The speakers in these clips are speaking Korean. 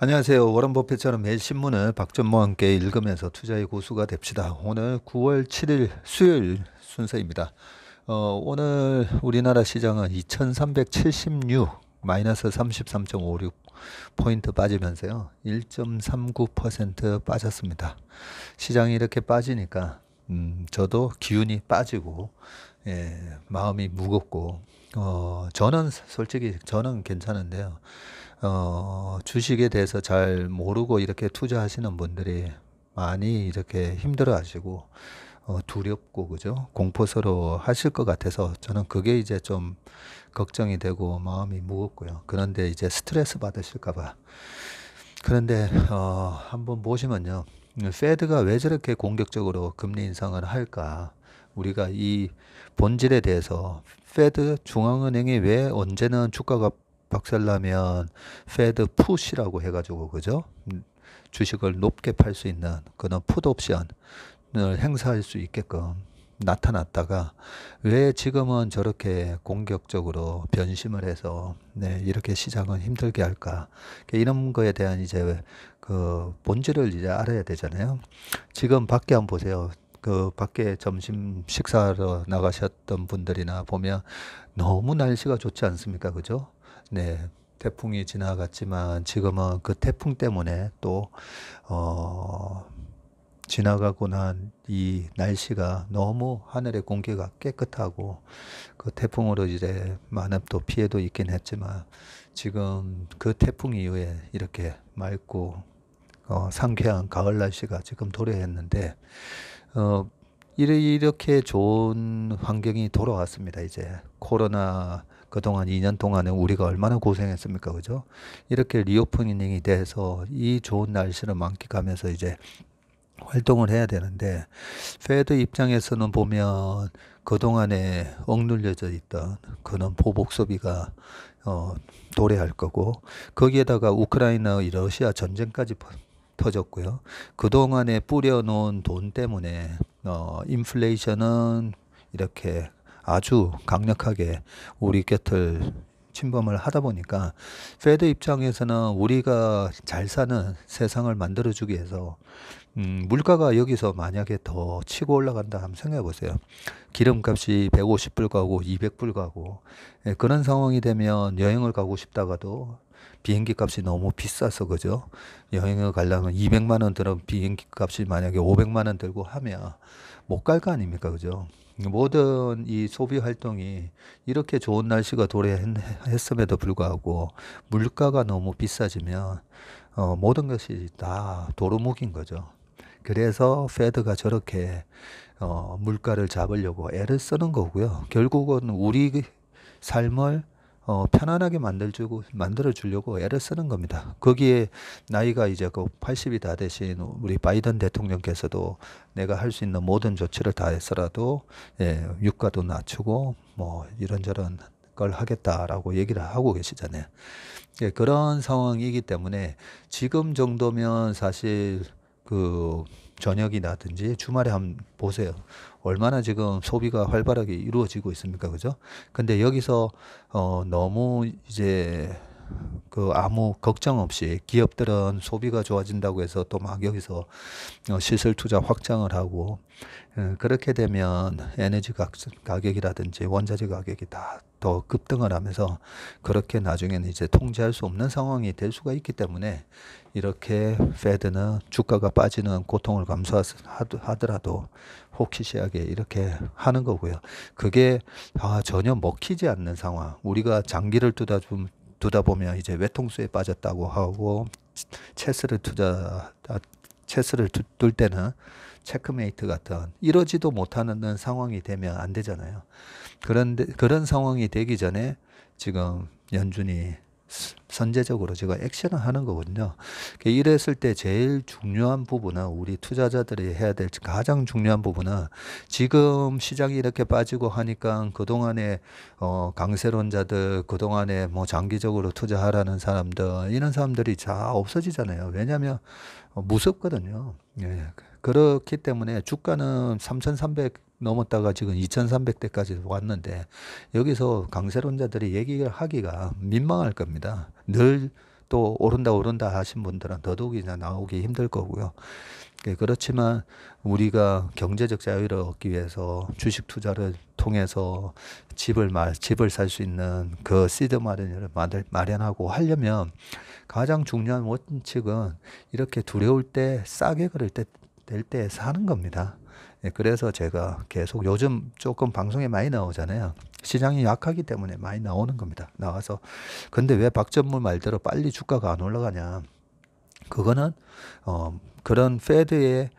안녕하세요. 워런 버핏처럼 매 신문을 박전모와 함께 읽으면서 투자의 고수가 됩시다. 오늘 9월 7일 수요일 순서입니다. 어, 오늘 우리나라 시장은 2376 마이너스 33.56 포인트 빠지면서요. 1.39% 빠졌습니다. 시장이 이렇게 빠지니까 음, 저도 기운이 빠지고 예, 마음이 무겁고 어, 저는 솔직히 저는 괜찮은데요. 어, 주식에 대해서 잘 모르고 이렇게 투자하시는 분들이 많이 이렇게 힘들어 하시고, 어, 두렵고, 그죠? 공포스러워 하실 것 같아서 저는 그게 이제 좀 걱정이 되고 마음이 무겁고요. 그런데 이제 스트레스 받으실까봐. 그런데, 어, 한번 보시면요. 페드가 왜 저렇게 공격적으로 금리 인상을 할까? 우리가 이 본질에 대해서 페드 중앙은행이 왜 언제는 주가가 박살나면 패드 푸시라고 해가지고 그죠? 음, 주식을 높게 팔 수 있는 그런 푸드 옵션을 행사할 수 있게끔 나타났다가 왜 지금은 저렇게 공격적으로 변심을 해서 네, 이렇게 시장은 힘들게 할까 이런 거에 대한 이제 그 본질을 이제 알아야 되잖아요. 지금 밖에 한번 보세요. 그 밖에 점심 식사하러 나가셨던 분들이나 보면 너무 날씨가 좋지 않습니까? 그죠? 네, 태풍이 지나갔지만 지금은 그 태풍 때문에 또, 어, 지나가고 난 이 날씨가 너무 하늘의 공기가 깨끗하고 그 태풍으로 이제 많은 또 피해도 있긴 했지만 지금 그 태풍 이후에 이렇게 맑고 어, 상쾌한 가을 날씨가 지금 도래했는데 어, 이렇게 좋은 환경이 돌아왔습니다. 이제 코로나 그동안 2년 동안에 우리가 얼마나 고생했습니까? 그죠? 이렇게 리오프닝이 돼서 이 좋은 날씨를 만끽하면서 이제 활동을 해야 되는데 페드 입장에서는 보면 그동안에 억눌려져 있던 그런 보복 소비가 어, 도래할 거고 거기에다가 우크라이나 러시아 전쟁까지 터졌고요. 그동안에 뿌려놓은 돈 때문에 어, 인플레이션은 이렇게 아주 강력하게 우리 곁을 침범을 하다 보니까 페드 입장에서는 우리가 잘 사는 세상을 만들어 주기 위해서 음, 물가가 여기서 만약에 더 치고 올라간다 하면 생각해 보세요. 기름값이 150불 가고 200불 가고 예, 그런 상황이 되면 여행을 가고 싶다가도 비행기 값이 너무 비싸서 그죠? 여행을 가려면 200만 원 들어 비행기 값이 만약에 500만 원 들고 하면 못 갈 거 아닙니까? 그죠? 모든 이 소비 활동이 이렇게 좋은 날씨가 도래했음에도 불구하고 물가가 너무 비싸지면 어, 모든 것이 다 도루묵인 거죠. 그래서 페드가 저렇게 어, 물가를 잡으려고 애를 쓰는 거고요. 결국은 우리 삶을 어, 편안하게 만들주고 만들어 주려고 애를 쓰는 겁니다. 거기에 나이가 이제 그 80이 다 되신 우리 바이든 대통령께서도 내가 할 수 있는 모든 조치를 다해서라도 예, 유가도 낮추고 뭐 이런저런 걸 하겠다라고 얘기를 하고 계시잖아요. 예, 그런 상황이기 때문에 지금 정도면 사실 그 저녁이라든지 주말에 한번 보세요. 얼마나 지금 소비가 활발하게 이루어지고 있습니까? 그죠? 근데 여기서 어 너무 이제 그 아무 걱정 없이 기업들은 소비가 좋아진다고 해서 또 막 여기서 어, 시설 투자 확장을 하고 어, 그렇게 되면 에너지 가격이라든지 원자재 가격이 다 더 급등을 하면서 그렇게 나중에는 이제 통제할 수 없는 상황이 될 수가 있기 때문에 이렇게 페드는 주가가 빠지는 고통을 감수하더라도 혹시시하게 이렇게 하는 거고요. 그게 아, 전혀 먹히지 않는 상황. 우리가 장기를 두다 두다 보면 이제 외통수에 빠졌다고 하고 체스를 투자 아, 체스를 두, 둘 때는 체크메이트 같은 이러지도 못하는 상황이 되면 안 되잖아요. 그런데 그런 상황이 되기 전에 지금 연준이 선제적으로 제가 액션을 하는 거거든요. 그러니까 이랬을 때 제일 중요한 부분은 우리 투자자들이 해야 될 가장 중요한 부분은 지금 시장이 이렇게 빠지고 하니까 그동안에 어 강세론자들 그동안에 뭐 장기적으로 투자하라는 사람들 이런 사람들이 다 없어지잖아요. 왜냐하면 어, 무섭거든요. 예. 그렇기 때문에 주가는 3,300 넘었다가 지금 2,300대까지 왔는데 여기서 강세론자들이 얘기를 하기가 민망할 겁니다. 늘 또 오른다 오른다 하신 분들은 더더욱이나 나오기 힘들 거고요. 예, 그렇지만 우리가 경제적 자유를 얻기 위해서 주식 투자를 통해서 집을 말 집을 살 수 있는 그 시드 마련을 마련하고 하려면 가장 중요한 원칙은 이렇게 두려울 때 싸게 그럴 때될 때 사는 겁니다. 예, 그래서 제가 계속 요즘 조금 방송에 많이 나오잖아요. 시장이 약하기 때문에 많이 나오는 겁니다. 나와서 근데 왜 박전무 말대로 빨리 주가가 안 올라가냐? 그거는 어, 그런 페드의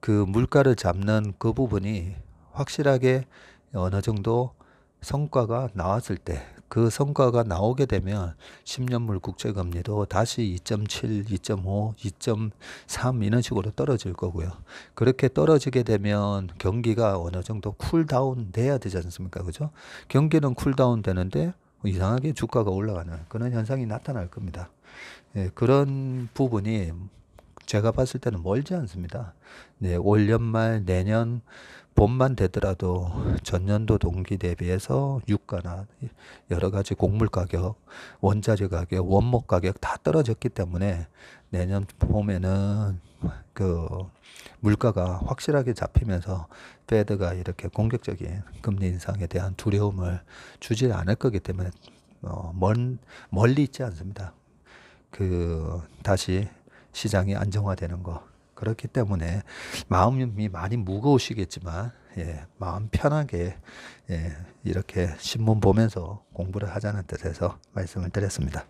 그 물가를 잡는 그 부분이 확실하게 어느 정도 성과가 나왔을 때그 성과가 나오게 되면 10년물 국제금리도 다시 2.7, 2.5, 2.3 이런 식으로 떨어질 거고요. 그렇게 떨어지게 되면 경기가 어느 정도 쿨다운 돼야 되지 않습니까? 그죠? 경기는 쿨다운 되는데 이상하게 주가가 올라가는 그런 현상이 나타날 겁니다. 예, 그런 부분이 제가 봤을 때는 멀지 않습니다. 네, 올 연말 내년 봄만 되더라도 전년도 동기 대비해서 유가나 여러 가지 곡물 가격, 원자재 가격, 원목 가격 다 떨어졌기 때문에 내년 봄에는 그 물가가 확실하게 잡히면서 페드가 이렇게 공격적인 금리 인상에 대한 두려움을 주지 않을 거기 때문에 어, 멀, 멀리 있지 않습니다. 그 다시 시장이 안정화되는 거. 그렇기 때문에 마음이 많이 무거우시겠지만 예, 마음 편하게 예, 이렇게 신문 보면서 공부를 하자는 뜻에서 말씀을 드렸습니다.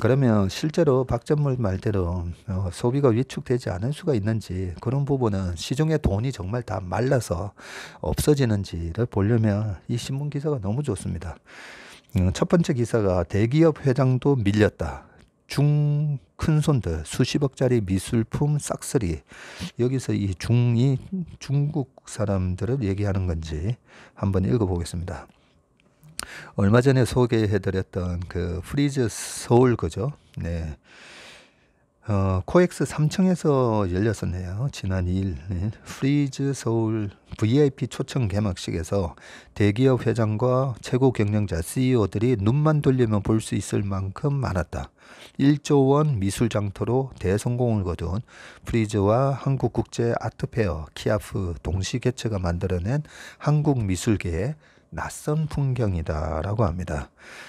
그러면 실제로 박전물 말대로 어, 소비가 위축되지 않을 수가 있는지 그런 부분은 시중에 돈이 정말 다 말라서 없어지는지를 보려면 이 신문 기사가 너무 좋습니다. 음, 첫 번째 기사가 대기업 회장도 밀렸다. 중 큰손들 수십억짜리 미술품 싹쓸이 여기서 이 중이 중국 사람들을 얘기하는 건지 한번 읽어보겠습니다. 얼마 전에 소개해드렸던 그 프리즈 서울 거죠. 네. 어, 코엑스 3층에서 열렸었네요. 지난 2일 네. 프리즈 서울 VIP 초청 개막식에서 대기업 회장과 최고 경영자 CEO들이 눈만 돌리면 볼 수 있을 만큼 많았다. 1조 원 미술 장터로 대성공을 거둔 프리즈와 한국국제 아트페어 키아프 동시 개최가 만들어낸 한국 미술계의 낯선 풍경이다라고 합니다.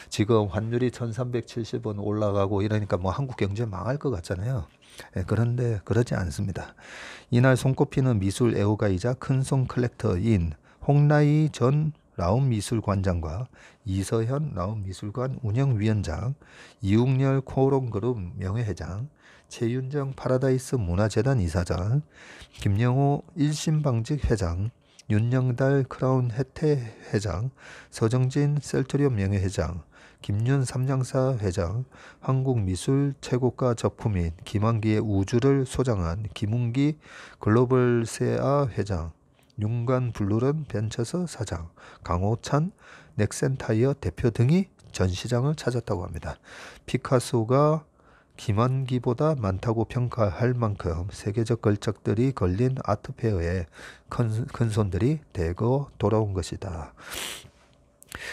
지금 환율이 1370원 올라가고 이러니까 뭐 한국 경제 망할 것 같잖아요. 예, 그런데 그러지 않습니다. 이날 손꼽히는 미술 애호가이자 큰손 컬렉터인 홍라이 전 라움미술관장과 이서현 라움미술관 운영위원장, 이웅열 코롱그룹 명예회장, 최윤정 파라다이스 문화재단 이사장, 김영호 일심방직 회장, 윤영달 크라운 해태 회장, 서정진 셀트리온 명예회장, 김윤 삼장사 회장, 한국미술 최고가 작품인 김한기의 우주를 소장한 김웅기 글로벌세아 회장, 윤관 블루런 벤처스 사장, 강호찬 넥센타이어 대표 등이 전시장을 찾았다고 합니다. 피카소가 김환기보다 많다고 평가할 만큼 세계적 걸작들이 걸린 아트페어에 큰, 손들이 대거 돌아온 것이다.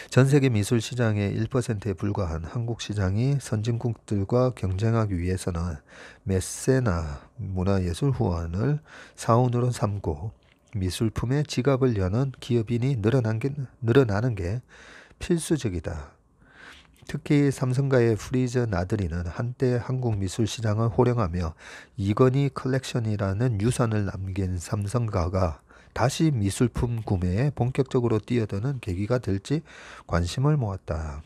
전 세계 미술 시장의 1%에 불과한 한국 시장이 선진국들과 경쟁하기 위해서는 메세나 문화예술 후원을 사원으로 삼고 미술품의 지갑을 여는 기업인이 늘어난 게, 늘어나는 게 필수적이다. 특히 삼성가의 프리즌 아들이는 한때 한국 미술 시장을 호령하며 이건희 컬렉션이라는 유산을 남긴 삼성가가 다시 미술품 구매에 본격적으로 뛰어드는 계기가 될지 관심을 모았다.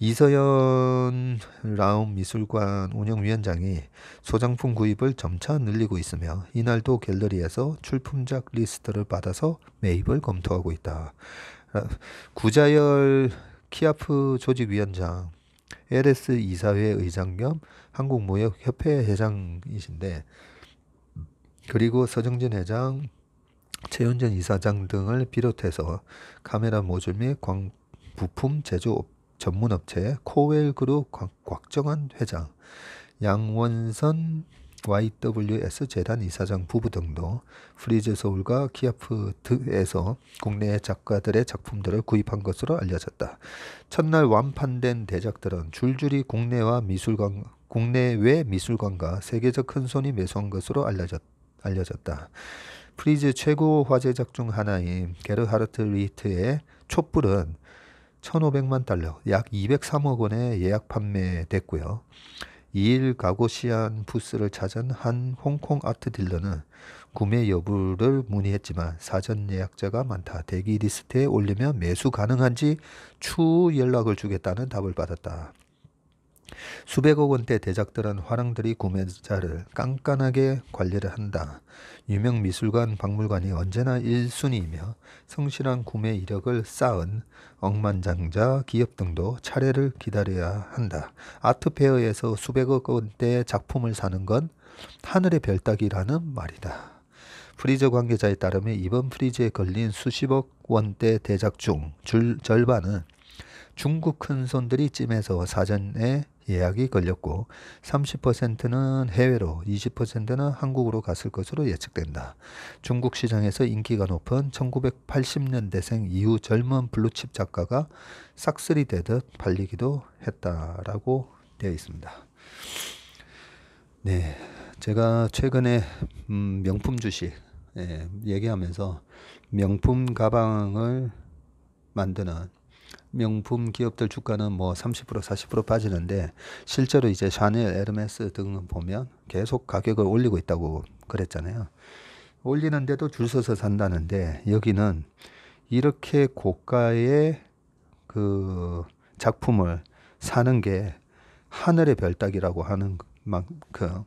이서연 라움 미술관 운영위원장이 소장품 구입을 점차 늘리고 있으며 이날도 갤러리에서 출품작 리스트를 받아서 매입을 검토하고 있다. 구자열 키아프 조직위원장, LS 이사회 의장 겸 한국무역협회 회장이신데, 그리고 서정진 회장, 최윤전 이사장 등을 비롯해서 카메라 모듈 및 광, 부품 제조 전문업체 코웰 그룹 곽정환 회장, 양원선 YWS 재단 이사장 부부 등도 프리즈 서울과 키아프 트에서 국내 작가들의 작품들을 구입한 것으로 알려졌다. 첫날 완판된 대작들은 줄줄이 국내와 미술관 국내외 미술관과 세계적 큰 손이 매수한 것으로 알려졌, 알려졌다. 프리즈 최고 화제작 중 하나인 게르하르트 리트의 촛불은 1,500만 달러, 약 203억 원에 예약 판매됐고요. 2일 가고시안 부스를 찾은 한 홍콩 아트 딜러는 구매 여부를 문의했지만 사전 예약자가 많다. 대기 리스트에 올리면 매수 가능한지 추후 연락을 주겠다는 답을 받았다. 수백억 원대 대작들은 화랑들이 구매자를 깐깐하게 관리를 한다. 유명 미술관 박물관이 언제나 1순위이며 성실한 구매 이력을 쌓은 억만장자 기업 등도 차례를 기다려야 한다. 아트페어에서 수백억 원대의 작품을 사는 건 하늘의 별따기라는 말이다. 프리저 관계자에 따르면 이번 프리즈에 걸린 수십억 원대 대작 중 줄, 절반은 중국 큰손들이 찜해서 사전에 예약이 걸렸고 30%는 해외로 20%는 한국으로 갔을 것으로 예측된다. 중국 시장에서 인기가 높은 1980년대생 이후 젊은 블루칩 작가가 싹쓸이 되듯 팔리기도 했다라고 되어 있습니다. 네. 제가 최근에 음, 명품 주식 예, 얘기하면서 명품 가방을 만드는 명품 기업들 주가는 뭐 30% 40% 빠지는데 실제로 이제 샤넬, 에르메스 등은 보면 계속 가격을 올리고 있다고 그랬잖아요. 올리는데도 줄 서서 산다는데 여기는 이렇게 고가의 그 작품을 사는 게 하늘의 별따기라고 하는 만큼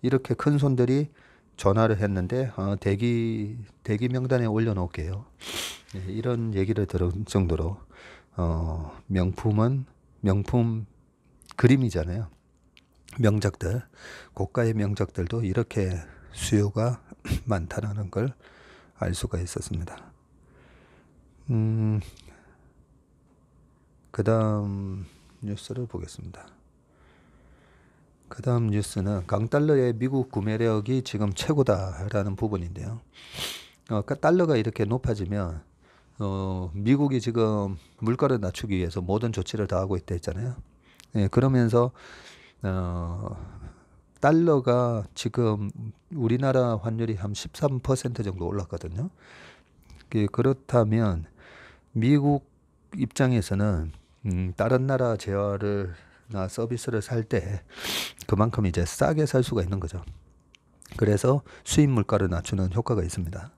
이렇게 큰 손들이 전화를 했는데 어, 대기 대기 명단에 올려놓을게요. 네, 이런 얘기를 들은 정도로 어, 명품은 명품 그림이잖아요. 명작들, 고가의 명작들도 이렇게 수요가 많다는 걸 알 수가 있었습니다. 음, 그 다음 뉴스를 보겠습니다. 그 다음 뉴스는 강달러의 미국 구매력이 지금 최고다라는 부분인데요. 어, 그 달러가 이렇게 높아지면 어, 미국이 지금 물가를 낮추기 위해서 모든 조치를 다 하고 있다 했잖아요. 예, 그러면서 어, 달러가 지금 우리나라 환율이 한 13% 정도 올랐거든요. 예, 그렇다면 미국 입장에서는 음, 다른 나라 재화를 나 아, 서비스를 살 때 그만큼 이제 싸게 살 수가 있는 거죠. 그래서 수입 물가를 낮추는 효과가 있습니다.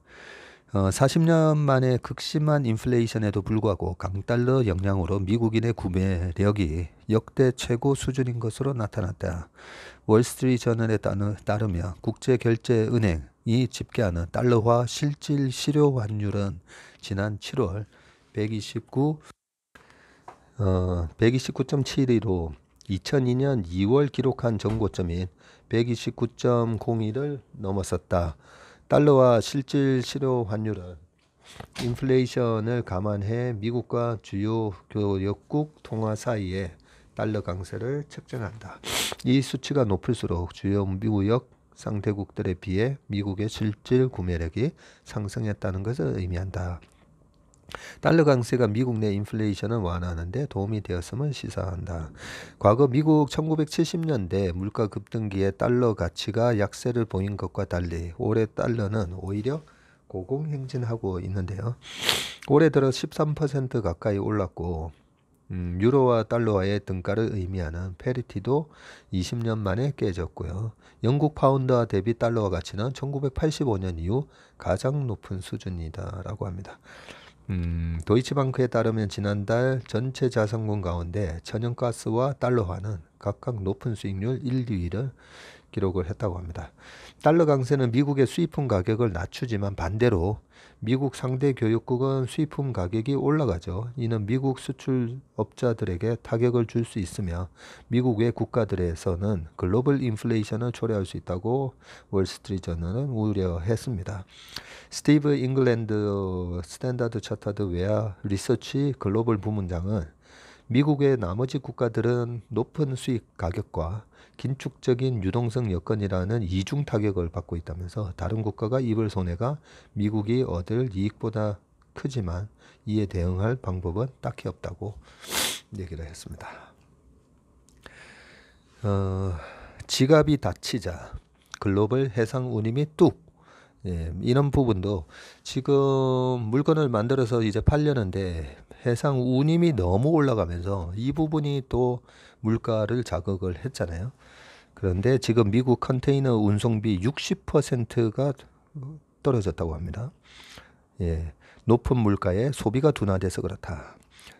어, 40년 만에 극심한 인플레이션에도 불구하고 강달러 영향으로 미국인의 구매력이 역대 최고 수준인 것으로 나타났다. 월스트리트저널에 따르면 국제결제은행이 집계하는 달러화 실질 실효 환율은 지난 7월 129 어, 129.72로 2002년 2월 기록한 정고점인 129.01을 넘어섰다 달러와 실질 실효 환율은 인플레이션을 감안해 미국과 주요 교역국 통화 사이에 달러 강세를 측정한다이 수치가 높을수록 주요 미국역 상대국들에 비해 미국의 실질 구매력이 상승했다는 것을 의미한다. 달러 강세가 미국 내 인플레이션을 완화하는데 도움이 되었음을 시사한다. 과거 미국 1970년대 물가 급등기에 달러 가치가 약세를 보인 것과 달리 올해 달러는 오히려 고공행진하고 있는데요. 올해 들어 13% 가까이 올랐고 음, 유로와 달러와의 등가를 의미하는 페리티도 20년 만에 깨졌고요. 영국 파운드와 대비 달러와 가치는 1985년 이후 가장 높은 수준이다라고 합니다. 음, 도이치방크에 따르면 지난달 전체 자산군 가운데 천연가스와 달러화는 각각 높은 수익률 1, 2위를 기록을 했다고 합니다. 달러 강세는 미국의 수입품 가격을 낮추지만 반대로 미국 상대 교육국은 수입품 가격이 올라가죠. 이는 미국 수출업자들에게 타격을 줄 수 있으며 미국 외 국가들에서는 글로벌 인플레이션을 초래할 수 있다고 월스트리저는 우려했습니다. 스티브 잉글랜드 스탠다드 차타드 웨어 리서치 글로벌 부문장은 미국의 나머지 국가들은 높은 수익 가격과 긴축적인 유동성 여건이라는 이중 타격을 받고 있다면서 다른 국가가 입을 손해가 미국이 얻을 이익보다 크지만 이에 대응할 방법은 딱히 없다고 얘기를 했습니다. 어, 지갑이 닫히자 글로벌 해상 운임이 뚝 예, 이런 부분도 지금 물건을 만들어서 이제 팔려는데 해상 운임이 너무 올라가면서 이 부분이 또 물가를 자극을 했잖아요. 그런데 지금 미국 컨테이너 운송비 60%가 떨어졌다고 합니다. 예, 높은 물가에 소비가 둔화돼서 그렇다.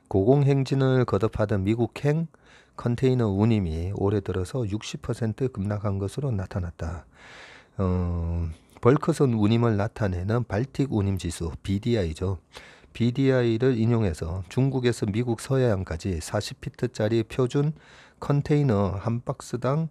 고공행진을 거듭하던 미국행 컨테이너 운임이 올해 들어서 60% 급락한 것으로 나타났다. 어, 벌크선 운임을 나타내는 발틱 운임 지수 BDI죠. BDI를 인용해서 중국에서 미국 서해안까지 40피트짜리 표준 컨테이너 한 박스당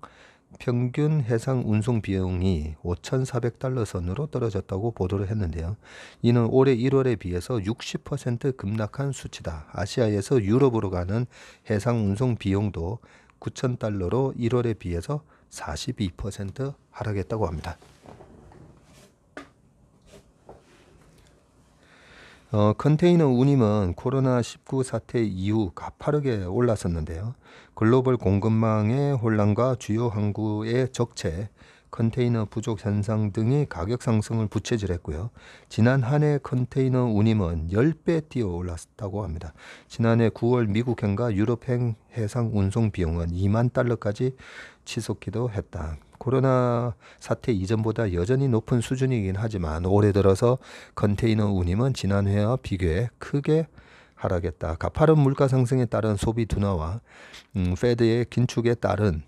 평균 해상 운송 비용이 5,400달러 선으로 떨어졌다고 보도를 했는데요. 이는 올해 1월에 비해서 60% 급락한 수치다. 아시아에서 유럽으로 가는 해상 운송 비용도 9,000달러로 1월에 비해서 42% 하락했다고 합니다. 어, 컨테이너 운임은 코로나19 사태 이후 가파르게 올랐었는데요 글로벌 공급망의 혼란과 주요 항구의 적체, 컨테이너 부족 현상 등이 가격 상승을 부채질했고요. 지난 한 해 컨테이너 운임은 10배 뛰어 올랐다고 합니다. 지난해 9월 미국행과 유럽행 해상 운송 비용은 2만 달러까지 치솟기도 했다. 코로나 사태 이전보다 여전히 높은 수준이긴 하지만 올해 들어서 컨테이너 운임은 지난해와 비교해 크게 하락했다. 가파른 물가 상승에 따른 소비 둔화와 음, 페드의 긴축에 따른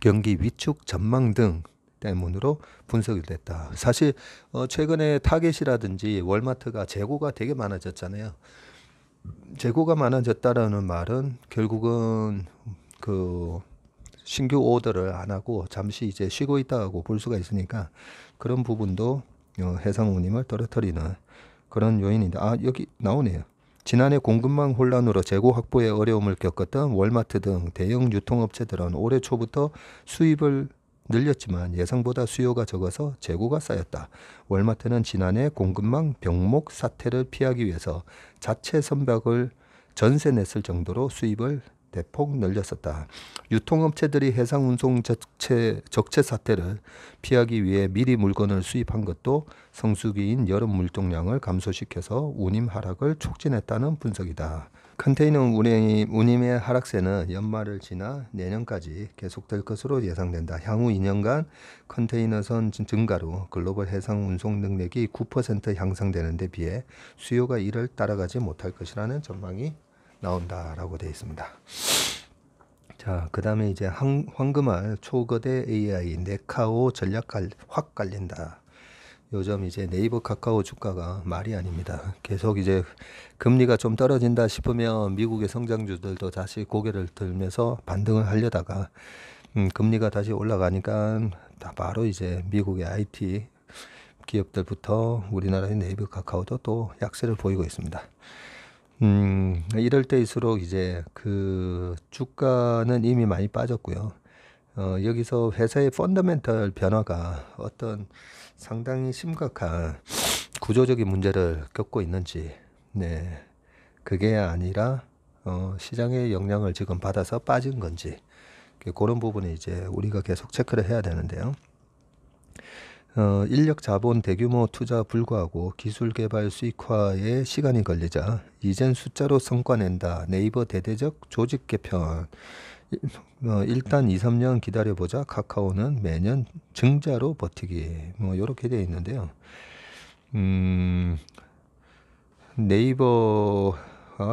경기 위축 전망 등 때문으로 분석이 됐다. 사실 어, 최근에 타겟이라든지 월마트가 재고가 되게 많아졌잖아요. 재고가 많아졌다라는 말은 결국은 그 신규 오더를 안 하고 잠시 이제 쉬고 있다고 볼 수가 있으니까 그런 부분도 어, 해상운임을 떨어뜨리는 그런 요인인데 아 여기 나오네요. 지난해 공급망 혼란으로 재고 확보에 어려움을 겪었던 월마트 등 대형 유통업체들은 올해 초부터 수입을 늘렸지만 예상보다 수요가 적어서 재고가 쌓였다. 월마트는 지난해 공급망 병목 사태를 피하기 위해서 자체 선박을 전세 냈을 정도로 수입을 대폭 늘렸었다. 유통업체들이 해상 운송 적체, 적체 사태를 피하기 위해 미리 물건을 수입한 것도 성수기인 여름 물동량을 감소시켜서 운임 하락을 촉진했다는 분석이다. 컨테이너 운행, 운임의 하락세는 연말을 지나 내년까지 계속될 것으로 예상된다. 향후 2년간 컨테이너선 증가로 글로벌 해상 운송 능력이 9% 향상되는 데 비해 수요가 이를 따라가지 못할 것이라는 전망이 나온다라고 되어 있습니다. 자, 그 다음에 이제 황, 금알 초거대 AI 네카오 전략 갈, 확 갈린다. 요즘 이제 네이버 카카오 주가가 말이 아닙니다. 계속 이제 금리가 좀 떨어진다 싶으면 미국의 성장주들도 다시 고개를 들면서 반등을 하려다가 음, 금리가 다시 올라가니까 다 바로 이제 미국의 IT 기업들부터 우리나라의 네이버 카카오도 또 약세를 보이고 있습니다. 음, 이럴 때일수록 이제 그 주가는 이미 많이 빠졌고요. 어, 여기서 회사의 펀더멘털 변화가 어떤 상당히 심각한 구조적인 문제를 겪고 있는지, 네. 그게 아니라, 어, 시장의 영향을 지금 받아서 빠진 건지, 그런 부분이 이제 우리가 계속 체크를 해야 되는데요. 어, 인력 자본 대규모 투자 불구하고 기술 개발 수익화에 시간이 걸리자 이젠 숫자로 성과낸다. 네이버 대대적 조직 개편. 어, 일단 2, 3년 기다려보자. 카카오는 매년 증자로 버티기. 뭐 이렇게 되어 있는데요. 음, 네이버와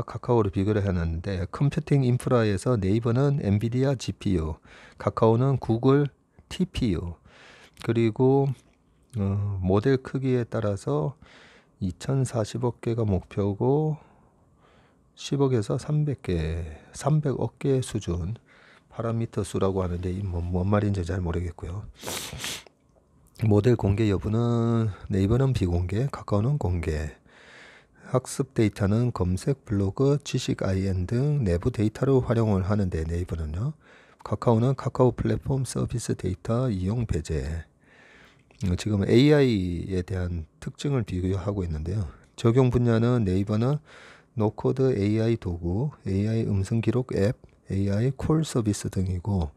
카카오를 비교를 하는데 컴퓨팅 인프라에서 네이버는 엔비디아 GPU, 카카오는 구글 TPU, 그리고 어, 모델 크기에 따라서 2040억 개가 목표고 10억에서 300개, 300억 개 수준 파라미터 수라고 하는데 뭔, 뭔 말인지 잘 모르겠고요. 모델 공개 여부는 네이버는 비공개, 카카오는 공개. 학습 데이터는 검색, 블로그, 지식 IN 등 내부 데이터로 활용을 하는데 네이버는요. 카카오는 카카오 플랫폼 서비스 데이터 이용 배제. 어, 지금 AI에 대한 특징을 비교하고 있는데요. 적용 분야는 네이버는 노코드 AI 도구, AI 음성 기록 앱, AI 콜 서비스 등이고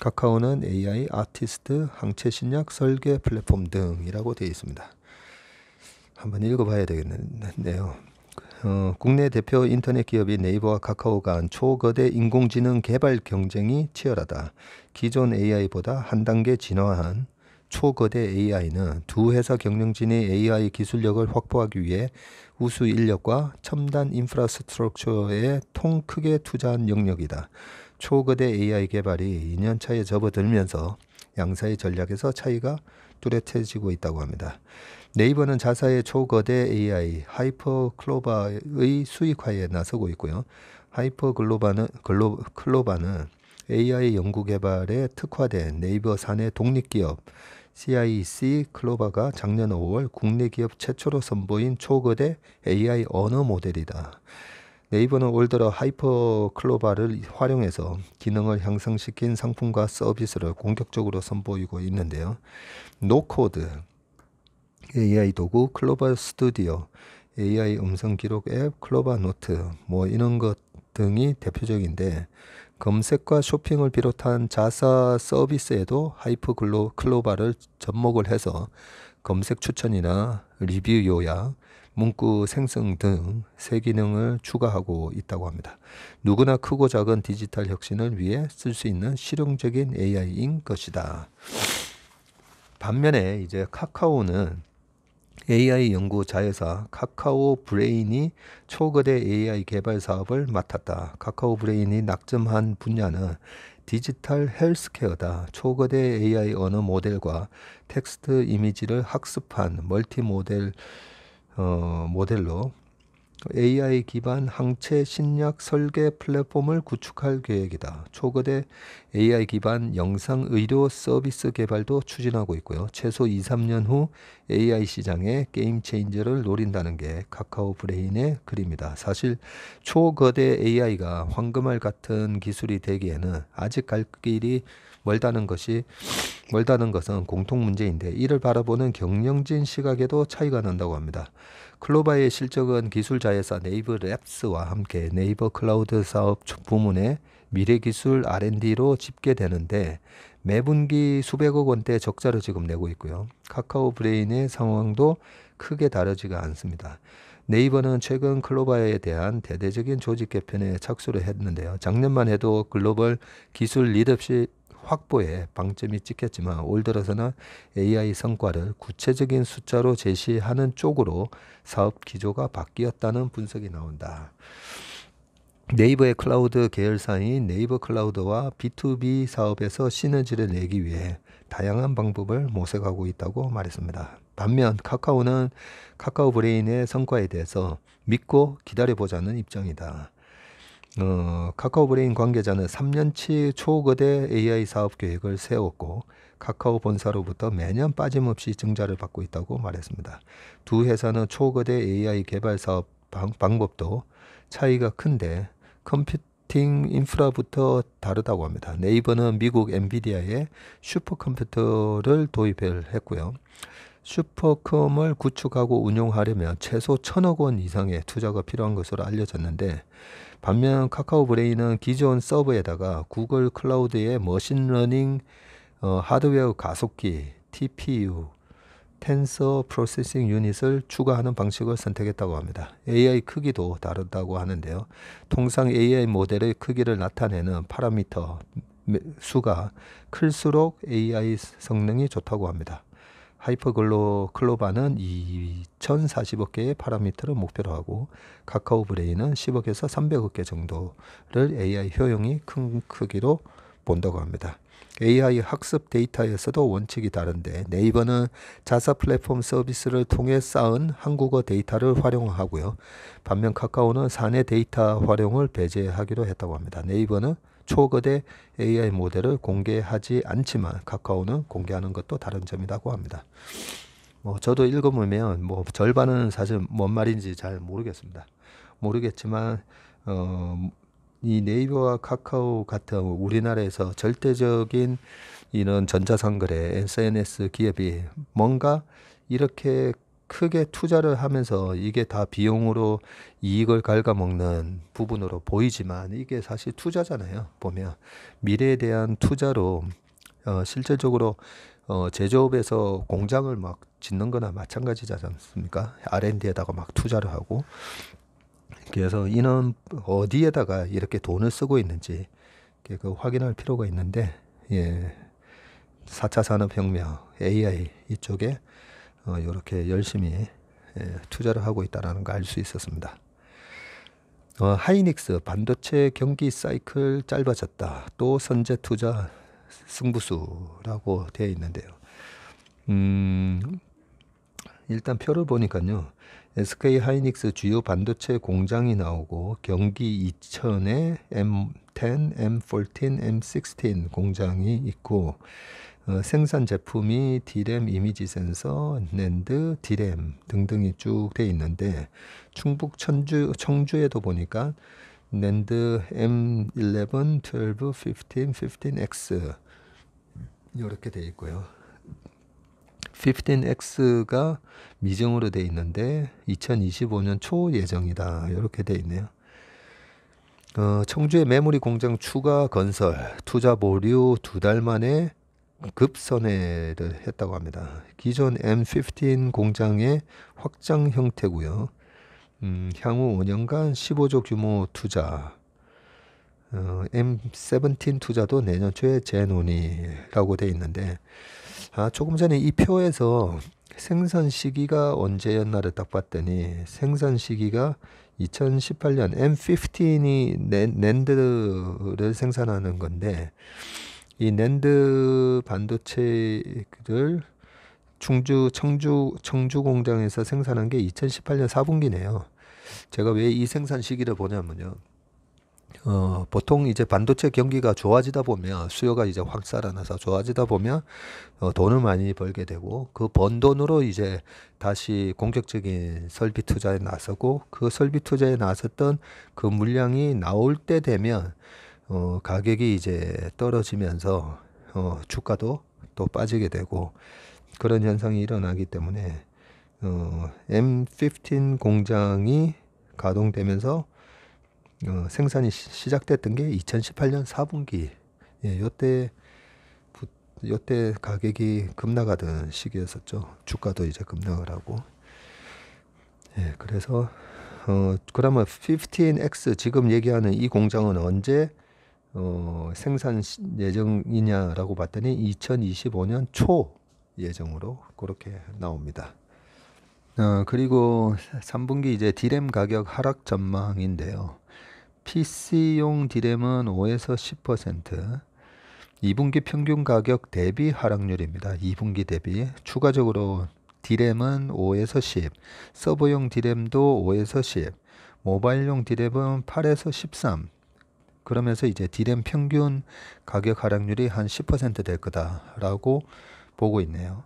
카카오는 AI 아티스트, 항체 신약 설계 플랫폼 등이라고 되어 있습니다. 한번 읽어봐야 되겠네요. 어, 국내 대표 인터넷 기업인 네이버와 카카오 간 초거대 인공지능 개발 경쟁이 치열하다. 기존 AI보다 한 단계 진화한 초거대 AI는 두 회사 경영진이 AI 기술력을 확보하기 위해 우수 인력과 첨단 인프라스트럭처에 통 크게 투자한 영역이다. 초거대 AI 개발이 2년차에 접어들면서 양사의 전략에서 차이가 뚜렷해지고 있다고 합니다. 네이버는 자사의 초거대 AI 하이퍼 클로바의 수익화에 나서고 있고요. 하이퍼 글로바는, 글로, 클로바는 AI 연구 개발에 특화된 네이버 산의 독립기업 CIC 클로바가 작년 5월 국내 기업 최초로 선보인 초거대 AI 언어 모델이다. 네이버는 올 들어 하이퍼 클로바를 활용해서 기능을 향상시킨 상품과 서비스를 공격적으로 선보이고 있는데요. 노코드 AI 도구 클로바 스튜디오 AI 음성 기록 앱 클로바 노트 뭐 이런 것 등이 대표적인데 검색과 쇼핑을 비롯한 자사 서비스에도 하이퍼 글로 클로바를 접목을 해서 검색 추천이나 리뷰 요약, 문구 생성 등 새 기능을 추가하고 있다고 합니다. 누구나 크고 작은 디지털 혁신을 위해 쓸 수 있는 실용적인 AI인 것이다. 반면에 이제 카카오는 AI 연구 자회사 카카오 브레인이 초거대 AI 개발 사업을 맡았다. 카카오 브레인이 낙점한 분야는 디지털 헬스케어다. 초거대 AI 언어 모델과 텍스트 이미지를 학습한 멀티 모델 어, 모델로 AI 기반 항체 신약 설계 플랫폼을 구축할 계획이다. 초거대 AI 기반 영상 의료 서비스 개발도 추진하고 있고요. 최소 2, 3년 후 AI 시장의 게임 체인저를 노린다는 게 카카오 브레인의 글입니다. 사실 초거대 AI가 황금알 같은 기술이 되기에는 아직 갈 길이 멀다는 것이 멀다는 것은 공통 문제인데 이를 바라보는 경영진 시각에도 차이가 난다고 합니다. 클로바의 실적은 기술 자회사 네이버 랩스와 함께 네이버 클라우드 사업 부문의 미래 기술 R&D로 집계되는데 매분기 수백억 원대 적자를 지금 내고 있고요. 카카오 브레인의 상황도 크게 다르지가 않습니다. 네이버는 최근 클로바에 대한 대대적인 조직 개편에 착수를 했는데요. 작년만 해도 글로벌 기술 리더십 확보에 방점이 찍혔지만 올 들어서는 AI 성과를 구체적인 숫자로 제시하는 쪽으로 사업 기조가 바뀌었다는 분석이 나온다. 네이버의 클라우드 계열사인 네이버 클라우드와 B2B 사업에서 시너지를 내기 위해 다양한 방법을 모색하고 있다고 말했습니다. 반면 카카오는 카카오 브레인의 성과에 대해서 믿고 기다려보자는 입장이다. 어, 카카오브레인 관계자는 3년치 초거대 AI 사업 계획을 세웠고 카카오 본사로부터 매년 빠짐없이 증자를 받고 있다고 말했습니다. 두 회사는 초거대 AI 개발 사업 방, 법도 차이가 큰데 컴퓨팅 인프라부터 다르다고 합니다. 네이버는 미국 엔비디아에 슈퍼컴퓨터를 도입을 했고요. 슈퍼컴을 구축하고 운용하려면 최소 천억 원 이상의 투자가 필요한 것으로 알려졌는데 반면 카카오 브레인은 기존 서버에다가 구글 클라우드의 머신러닝 어, 하드웨어 가속기, TPU, 텐서 프로세싱 유닛을 추가하는 방식을 선택했다고 합니다. AI 크기도 다르다고 하는데요. 통상 AI 모델의 크기를 나타내는 파라미터 수가 클수록 AI 성능이 좋다고 합니다. 하이퍼글로클로바는 2,040억 개의 파라미터를 목표로 하고 카카오 브레인은 10억에서 300억 개 정도를 AI 효용이 큰 크기로 본다고 합니다. AI 학습 데이터에서도 원칙이 다른데 네이버는 자사 플랫폼 서비스를 통해 쌓은 한국어 데이터를 활용하고요. 반면 카카오는 사내 데이터 활용을 배제하기로 했다고 합니다. 네이버는 초거대 AI 모델을 공개하지 않지만 카카오는 공개하는 것도 다른 점이라고 합니다. 뭐 저도 읽어보면 뭐 절반은 사실 뭔 말인지 잘 모르겠습니다. 모르겠지만 어, 이 네이버와 카카오 같은 우리나라에서 절대적인 이런 전자상거래 SNS 기업이 뭔가 이렇게 크게 투자를 하면서 이게 다 비용으로 이익을 갉아먹는 부분으로 보이지만 이게 사실 투자잖아요. 보면 미래에 대한 투자로 어, 실질적으로 어, 제조업에서 공장을 막 짓는 거나 마찬가지지 않습니까? R&D에다가 막 투자를 하고 그래서 이는 어디에다가 이렇게 돈을 쓰고 있는지 그 확인할 필요가 있는데 예. 4차 산업혁명, AI 이쪽에 어, 이렇게 열심히 예, 투자를 하고 있다는걸 알 수 있었습니다. 어, 하이닉스 반도체 경기 사이클 짧아졌다. 또 선제 투자 승부수라고 되어 있는데요. 음, 일단 표를 보니까요. SK 하이닉스 주요 반도체 공장이 나오고 경기 이천에 M10, M14, M16 공장이 있고 어, 생산 제품이 디램 이미지 센서, 낸드, 디램 등등이 쭉 돼 있는데 충북 천주, 청주에도 보니까 낸드 M11, 12, 15, 15X 이렇게 돼 있고요. 15X가 미정으로 돼 있는데 2025년 초 예정이다 이렇게 돼 있네요. 어, 청주의 메모리 공장 추가 건설 투자 보류 두 달 만에 급선회를 했다고 합니다. 기존 M15 공장의 확장 형태고요. 음, 향후 5년간 15조 규모 투자, 어, M17 투자도 내년 초에 재논의라고 돼 있는데 아, 조금 전에 이 표에서 생산 시기가 언제였나를 딱 봤더니 생산 시기가 2018년 M15이 랜드를 생산하는 건데 이 낸드 반도체를 충주 청주 청주 공장에서 생산한 게 2018년 4분기네요. 제가 왜 이 생산 시기를 보냐면요. 어, 보통 이제 반도체 경기가 좋아지다 보면 수요가 이제 확 살아나서 좋아지다 보면 어, 돈을 많이 벌게 되고 그 번 돈으로 이제 다시 공격적인 설비 투자에 나서고 그 설비 투자에 나섰던 그 물량이 나올 때 되면 어, 가격이 이제 떨어지면서 어, 주가도 또 빠지게 되고 그런 현상이 일어나기 때문에 어, M15 공장이 가동되면서 어, 생산이 시, 작됐던게 2018년 4분기 예, 요때 부, 요때 가격이 급락하던 시기였었죠. 주가도 이제 급락을 하고 예, 그래서 어, 그러면 15X 지금 얘기하는 이 공장은 언제 어, 생산 예정이냐라고 봤더니 2025년 초 예정으로 그렇게 나옵니다. 어, 그리고 3분기 이제 디램 가격 하락 전망인데요. PC용 디램은 5에서 10%, 2분기 평균 가격 대비 하락률입니다. 2분기 대비 추가적으로 디램은 5에서 10, 서버용 디램도 5에서 10, 모바일용 디램은 8에서 13, 그러면서 이제 디램 평균 가격 하락률이 한 10%될 거다라고 보고 있네요.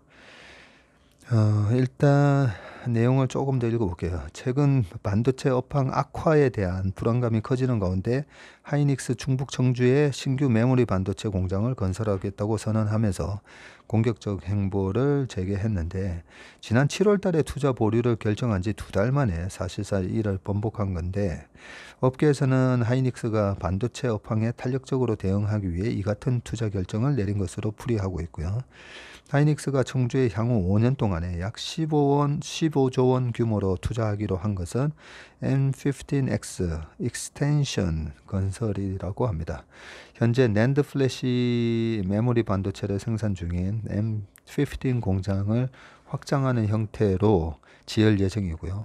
어, 일단 내용을 조금 더 읽어볼게요. 최근 반도체 업황 악화에 대한 불안감이 커지는 가운데 하이닉스 중북 청주에 신규 메모리 반도체 공장을 건설하겠다고 선언하면서 공격적 행보를 재개했는데 지난 7월 달에 투자 보류를 결정한 지 두 달 만에 사실상 이를 번복한 건데 업계에서는 하이닉스가 반도체 업황에 탄력적으로 대응하기 위해 이 같은 투자 결정을 내린 것으로 풀이하고 있고요. 하이닉스가 청주에 향후 5년 동안에 약 15원, 15조 원 규모로 투자하기로 한 것은 m 1 5 x 익스텐션 건설이라고 합니다. 현재 낸드 플래시 메모리 반도체를 생산 중인 M15 공장을 확장하는 형태로 지을 예정이고요.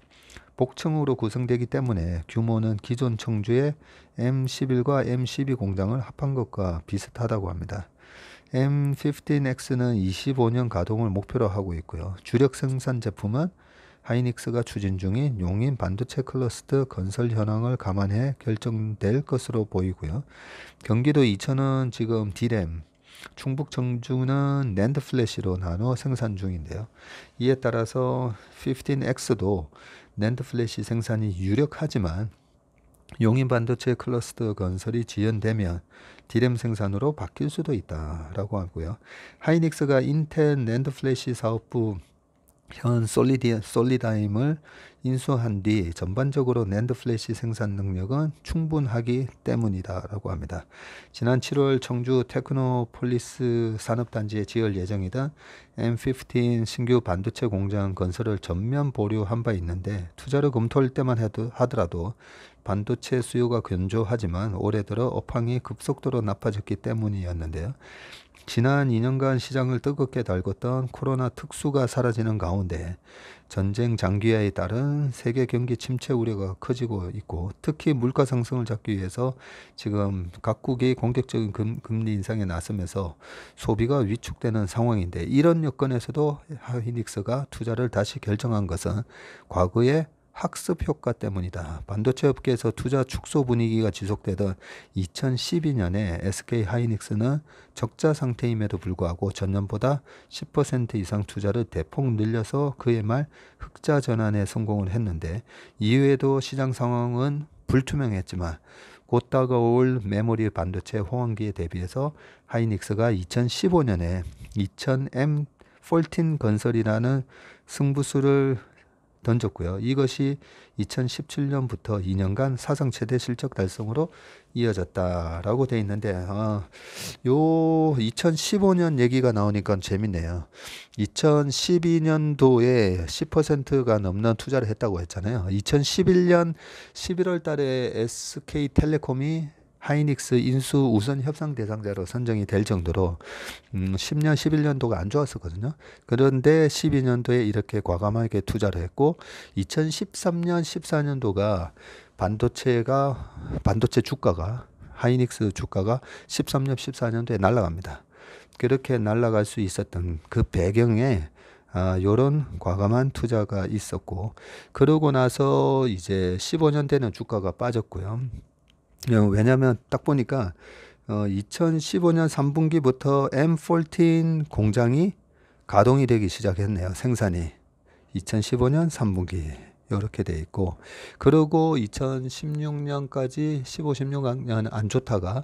복층으로 구성되기 때문에 규모는 기존 청주의 M11과 M12 공장을 합한 것과 비슷하다고 합니다. M15X는 25년 가동을 목표로 하고 있고요. 주력 생산 제품은 하이닉스가 추진 중인 용인 반도체 클러스터 건설 현황을 감안해 결정될 것으로 보이고요. 경기도 이천은 지금 디램, 충북 청주는 낸드 플래시로 나눠 생산 중인데요. 이에 따라서 15X도 낸드 플래시 생산이 유력하지만 용인 반도체 클러스터 건설이 지연되면 디램 생산으로 바뀔 수도 있다라고 하고요. 하이닉스가 인텔 랜드 플래시 사업부 현 솔리디, 솔리다임을 인수한 뒤 전반적으로 낸드 플래시 생산 능력은 충분하기 때문이다 라고 합니다. 지난 7월 청주 테크노폴리스 산업단지에 지을 예정이던 M15 신규 반도체 공장 건설을 전면 보류한 바 있는데 투자를 검토할 때만 해도 하더라도 반도체 수요가 견조하지만 올해 들어 업황이 급속도로 나빠졌기 때문이었는데요. 지난 2년간 시장을 뜨겁게 달궜던 코로나 특수가 사라지는 가운데 전쟁 장기화에 따른 세계 경기 침체 우려가 커지고 있고 특히 물가 상승을 잡기 위해서 지금 각국이 공격적인 금, 금리 인상에 나서면서 소비가 위축되는 상황인데 이런 여건에서도 하이닉스가 투자를 다시 결정한 것은 과거에 학습 효과 때문이다. 반도체 업계에서 투자 축소 분위기가 지속되던 2012년에 SK 하이닉스는 적자 상태임에도 불구하고 전년보다 10% 이상 투자를 대폭 늘려서 그의 말 흑자 전환에 성공을 했는데 이후에도 시장 상황은 불투명했지만 곧 다가올 메모리 반도체 호황기에 대비해서 하이닉스가 2015년에 2000M 14 건설이라는 승부수를 던졌고요. 이것이 2017년부터 2년간 사상 최대 실적 달성으로 이어졌다라고 돼 있는데 아, 요 2015년 얘기가 나오니까 재밌네요. 2012년도에 10%가 넘는 투자를 했다고 했잖아요. 2011년 11월 달에 SK텔레콤이 하이닉스 인수 우선 협상 대상자로 선정이 될 정도로 음, 10년, 11년도가 안 좋았었거든요. 그런데 12년도에 이렇게 과감하게 투자를 했고 2013년, 14년도가 반도체가 반도체 주가가 하이닉스 주가가 13년, 14년도에 날아갑니다 그렇게 날아갈수 있었던 그 배경에 아, 요런 과감한 투자가 있었고 그러고 나서 이제 15년 대는 주가가 빠졌고요. 예, 왜냐하면 딱 보니까 어, 2015년 3분기부터 M14 공장이 가동이 되기 시작했네요. 생산이 2015년 3분기 이렇게 돼 있고 그리고 2016년까지 15, 16년 안 좋다가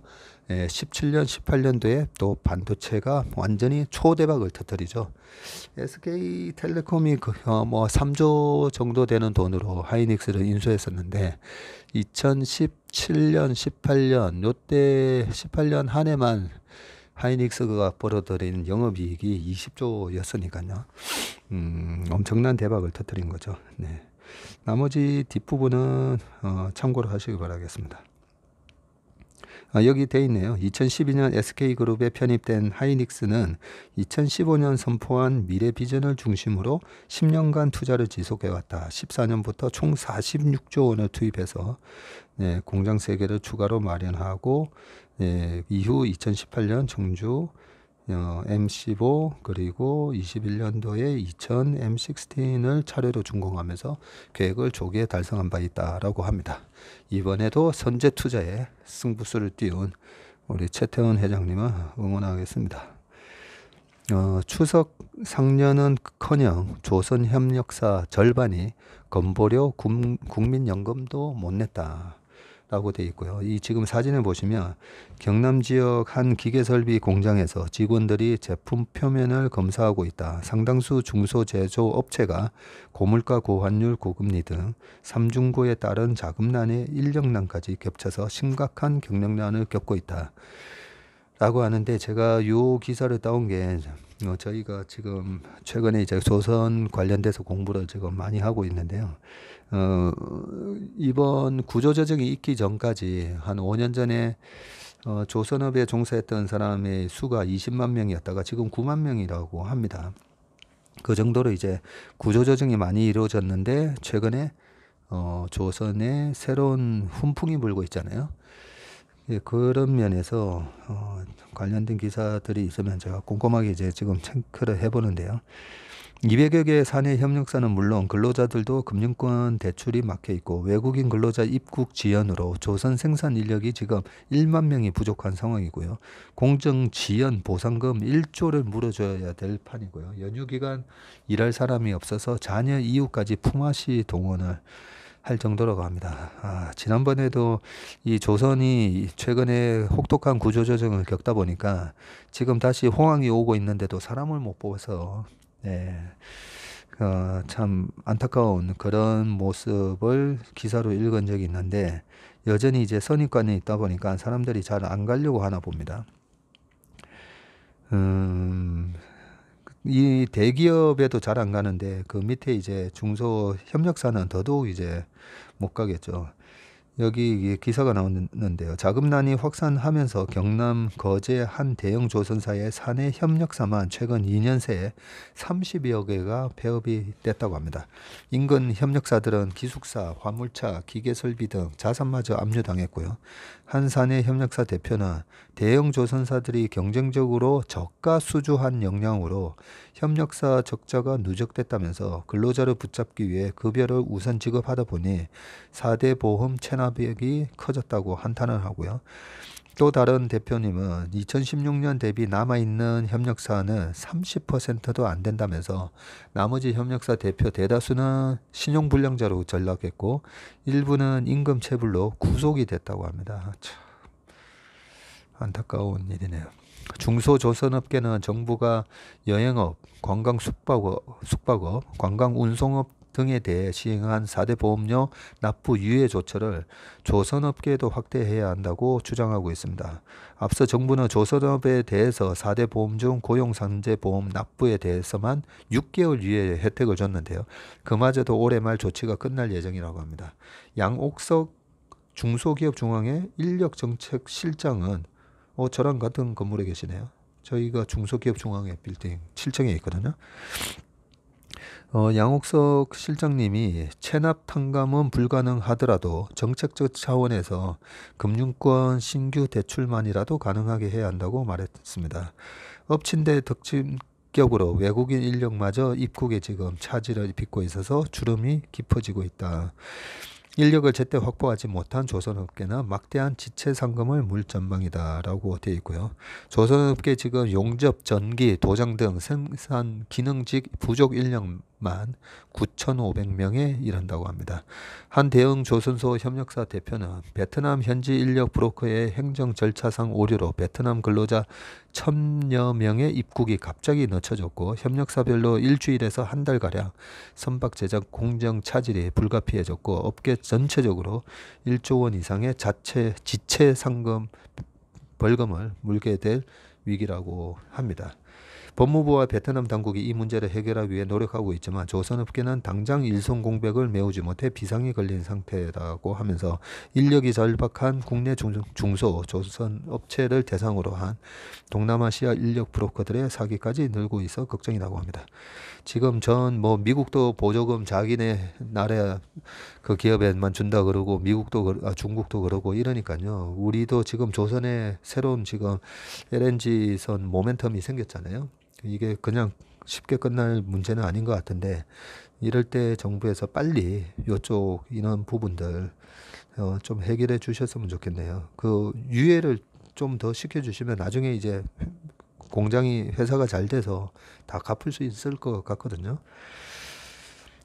17년, 예, 18년도에 또 반도체가 완전히 초대박을 터뜨리죠. SK텔레콤이 그뭐 어, 3조 정도 되는 돈으로 하이닉스를 인수했었는데 2010 17년, 18년 요때 18년 한 해만 하이닉스가 벌어들인 영업이익이 20조였으니까요. 음, 엄청난 대박을 터뜨린 거죠. 네. 나머지 뒷부분은 어, 참고로 하시기 바라겠습니다. 아, 여기 돼 있네요. 2012년 SK그룹에 편입된 하이닉스는 2015년 선포한 미래 비전을 중심으로 10년간 투자를 지속해왔다. 14년부터 총 46조 원을 투입해서 예, 공장 세 개를 추가로 마련하고 예, 이후 2018년 정주 어, M15 그리고 21년도에 2000 M16을 차례로 준공하면서 계획을 조기에 달성한 바 있다라고 합니다. 이번에도 선제 투자에 승부수를 띄운 우리 최태원 회장님을 응원하겠습니다. 어, 추석 상년은커녕 조선협력사 절반이 건보료 국민연금도 못 냈다. 라고 돼 있고요. 이 지금 사진을 보시면 경남 지역 한 기계 설비 공장에서 직원들이 제품 표면을 검사하고 있다. 상당수 중소 제조 업체가 고물가 고환율 고금리 등 삼중고에 따른 자금난에 인력난까지 겹쳐서 심각한 경영난을 겪고 있다. 라고 하는데 제가 요 기사를 따온 게 어, 저희가 지금 최근에 이제 조선 관련돼서 공부를 지금 많이 하고 있는데요. 어, 이번 구조조정이 있기 전까지 한 5년 전에 어, 조선업에 종사했던 사람의 수가 20만 명이었다가 지금 9만 명이라고 합니다. 그 정도로 이제 구조조정이 많이 이루어졌는데 최근에 어, 조선에 새로운 훈풍이 불고 있잖아요. 예, 그런 면에서 어, 관련된 기사들이 있으면 제가 꼼꼼하게 이제 지금 체크를 해보는데요. 200여 개의 사내 협력사는 물론 근로자들도 금융권 대출이 막혀 있고 외국인 근로자 입국 지연으로 조선 생산 인력이 지금 1만 명이 부족한 상황이고요. 공정 지연 보상금 1조를 물어줘야 될 판이고요. 연휴 기간 일할 사람이 없어서 자녀 이후까지 품앗이 동원을 할 정도라고 합니다. 아, 지난번에도 이 조선이 최근에 혹독한 구조조정을 겪다 보니까 지금 다시 호황이 오고 있는데도 사람을 못 뽑아서 네. 어, 참 안타까운 그런 모습을 기사로 읽은 적이 있는데 여전히 이제 선입관이 있다 보니까 사람들이 잘 안 가려고 하나 봅니다. 음, 이 대기업에도 잘 안 가는데 그 밑에 이제 중소 협력사는 더더욱 이제 못 가겠죠. 여기 기사가 나왔는데요. 자금난이 확산하면서 경남 거제 한 대형 조선사의 사내 협력사만 최근 2년 새에 30여 개가 폐업이 됐다고 합니다. 인근 협력사들은 기숙사, 화물차, 기계설비 등 자산마저 압류당했고요. 한 사내 협력사 대표는 대형 조선사들이 경쟁적으로 저가 수주한 역량으로 협력사 적자가 누적됐다면서 근로자를 붙잡기 위해 급여를 우선 지급하다 보니 사대 보험 체납액이 커졌다고 한탄을 하고요. 또 다른 대표님은 2016년 대비 남아있는 협력사는 30%도 안 된다면서 나머지 협력사 대표 대다수는 신용불량자로 전락했고 일부는 임금 체불로 구속이 됐다고 합니다. 참 안타까운 일이네요. 중소조선업계는 정부가 여행업, 관광 숙박업, 숙박업, 관광 운송업 등에 대해 시행한 4대 보험료 납부 유예 조처를 조선업계에도 확대해야 한다고 주장하고 있습니다. 앞서 정부는 조선업에 대해서 4대 보험 중 고용산재보험 납부에 대해서만 6개월 유예 혜택을 줬는데요. 그마저도 올해 말 조치가 끝날 예정이라고 합니다. 양옥석 중소기업중앙회 인력정책실장은 어, 저랑 같은 건물에 계시네요. 저희가 중소기업중앙회 빌딩 7층에 있거든요. 어, 양옥석 실장님이 체납 탕감은 불가능하더라도 정책적 차원에서 금융권 신규 대출만이라도 가능하게 해야 한다고 말했습니다. 엎친 데 덕친 격으로 외국인 인력마저 입국에 지금 차질을 빚고 있어서 주름이 깊어지고 있다. 인력을 제때 확보하지 못한 조선업계는 막대한 지체 상금을 물 전망이다라고 되어 있고요. 조선업계 지금 용접, 전기, 도장 등 생산 기능직 부족 인력 만 9,500명에 이른다고 합니다. 한 대형 조선소 협력사 대표는 베트남 현지 인력 브로커의 행정 절차상 오류로 베트남 근로자 1여 명의 입국이 갑자기 늦춰졌고 협력사별로 일주일에서 한 달가량 선박 제작 공정 차질이 불가피해졌고 업계 전체적으로 1조 원 이상의 자체 지체 상금 벌금을 물게 될 위기라고 합니다. 법무부와 베트남 당국이 이 문제를 해결하기 위해 노력하고 있지만 조선업계는 당장 일손 공백을 메우지 못해 비상이 걸린 상태라고 하면서 인력이 절박한 국내 중소 조선업체를 대상으로 한 동남아시아 인력 브로커들의 사기까지 늘고 있어 걱정이라고 합니다. 지금 전 뭐 미국도 보조금 자기네 나라 그 기업에만 준다 그러고 미국도 아, 중국도 그러고 이러니까요. 우리도 지금 조선에 새로운 지금 LNG선 모멘텀이 생겼잖아요. 이게 그냥 쉽게 끝날 문제는 아닌 것 같은데 이럴 때 정부에서 빨리 이쪽 이런 부분들 어, 좀 해결해 주셨으면 좋겠네요. 그 유예를 좀 더 시켜주시면 나중에 이제 공장이 회사가 잘 돼서 다 갚을 수 있을 것 같거든요.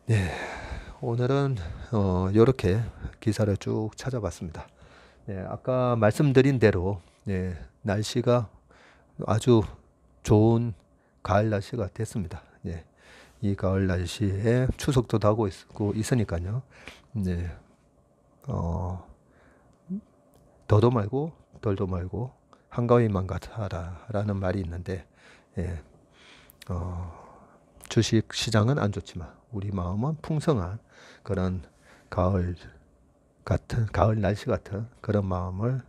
네, 오늘은 어, 이렇게 기사를 쭉 찾아봤습니다. 네, 아까 말씀드린 대로 네, 날씨가 아주 좋은 가을 날씨가 됐습니다. 예. 이 가을 날씨에 추석도 다고 있고 있으니까요. 예. 어, 더도 말고 덜도 말고 한가위만 같아라라는 말이 있는데 예. 어, 주식 시장은 안 좋지만 우리 마음은 풍성한 그런 가을 같은 가을 날씨 같은 그런 마음을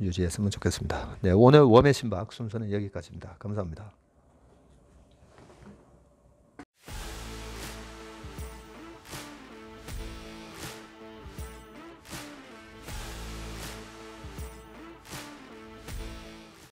유지했으면 좋겠습니다. 네, 오늘 웜의 신박 순서는 여기까지입니다. 감사합니다.